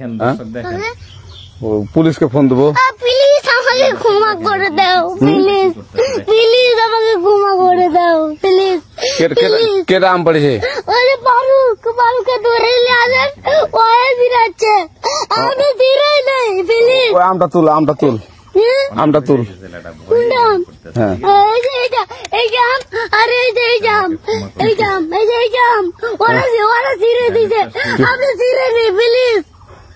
কেন হ্যাঁ? দেবো ফোন দেবো পুলিশকে ফোন দেবো প্লিজ আমাকে ঘুমাক করে দাও প্লিজ প্লিজ আমাকে ঘুমাক করে দাও প্লিজ কে কে কে নাম পড়ছে আরে বালু কবালুকে ধরে ल्या दे ওহে দিরাছে আমি দিরাই নাই প্লিজ ও আমটা তুল আমটা তুল হ্যাঁ আমটা তুল এইডা হ্যাঁ। এই جام আরে দেই جام দেই جام আমি দেই جام ওরে যারা থিরে দিছে আমি থিরে নাই প্লিজ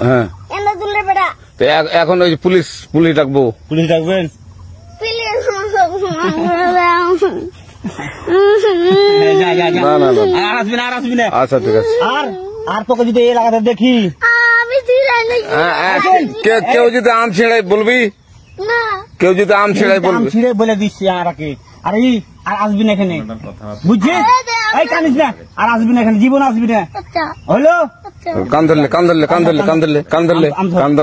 হ্যাঁ। এখন ওই পুলিশ পুলিশ ডাকবো পুলিশ ডাকবেন তোকে যদি লাগাতে দেখি হ্যাঁ, হ্যাঁ, কেউ যদি আম ছিঁড়াই বলবি কেউ যদি আম ছিঁড়াই বলবি বলে দিচ্ছি আর আসবি না এখানে বুঝছিস এই কানিস না আর আসবি না এখানে জীবন আসবি না আচ্ছা। হলো আচ্ছা। কান ধরলে কান ধরলে কান ধরলে কান ধরলে কান ধরলে কান